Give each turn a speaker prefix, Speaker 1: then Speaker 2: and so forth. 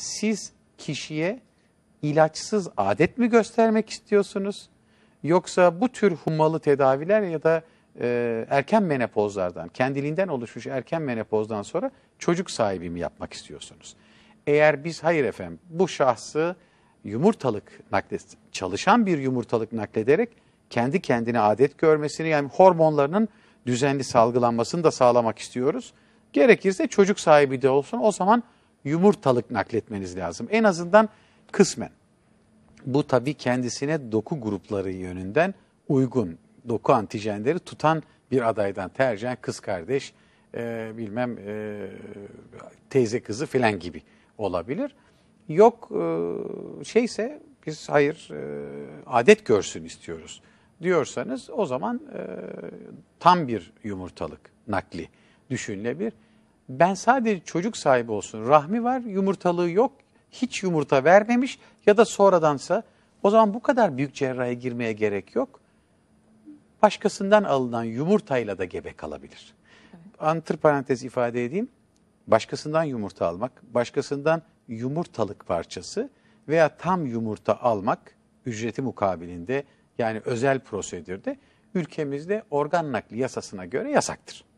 Speaker 1: siz kişiye ilaçsız adet mi göstermek istiyorsunuz? Yoksa bu tür hummalı tedaviler ya da e, erken menopozlardan, kendiliğinden oluşmuş erken menopozdan sonra çocuk sahibi mi yapmak istiyorsunuz? Eğer biz hayır efendim bu şahsı yumurtalık naklet, çalışan bir yumurtalık naklederek kendi kendine adet görmesini yani hormonlarının düzenli salgılanmasını da sağlamak istiyoruz. Gerekirse çocuk sahibi de olsun o zaman yumurtalık nakletmeniz lazım. En azından kısmen. Bu tabii kendisine doku grupları yönünden uygun doku antijenleri tutan bir adaydan tercihen kız kardeş, e, bilmem e, teyze kızı filan gibi olabilir. Yok e, şeyse biz hayır e, adet görsün istiyoruz diyorsanız o zaman e, tam bir yumurtalık nakli düşünülebilir ben sadece çocuk sahibi olsun. Rahmi var, yumurtalığı yok, hiç yumurta vermemiş ya da sonradansa o zaman bu kadar büyük cerrahiye girmeye gerek yok. Başkasından alınan yumurtayla da gebe kalabilir. Evet. Antır parantez ifade edeyim. Başkasından yumurta almak, başkasından yumurtalık parçası veya tam yumurta almak ücreti mukabilinde yani özel prosedürde ülkemizde organ nakli yasasına göre yasaktır.